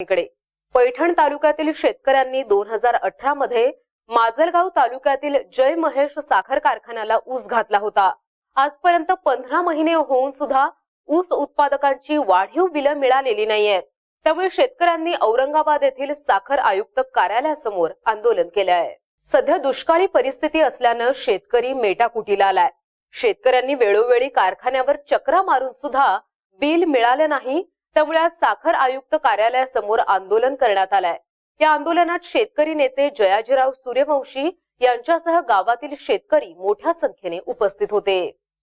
इकडे पैठण तालुक्यातील शेतकऱ्यांनी दोन हजार अठरा मध्ये माजलगाव तालुक्यातील जय महेश साखर कारखान्याला ऊस घातला होता आजपर्यंत पंधरा महिने होऊन सुद्धा ऊस उत्पादकांची वाढीव बिलं मिळालेली नाहीये त्यामुळे शेतकऱ्यांनी औरंगाबाद येथील साखर आयुक्त कार्यालयासमोर आंदोलन केलं आहे सध्या दुष्काळी परिस्थिती असल्यानं शेतकरी मेटाकुटीला आलाय शेतकऱ्यांनी वेळोवेळी कारखान्यावर चक्रा मारून सुद्धा बिल मिळालं नाही त्यामुळे आज साखर आयुक्त कार्यालयासमोर आंदोलन करण्यात आलंय या आंदोलनात शेतकरी नेते जयाजीराव सूर्यवंशी यांच्यासह गावातील शेतकरी मोठ्या संख्येने उपस्थित होते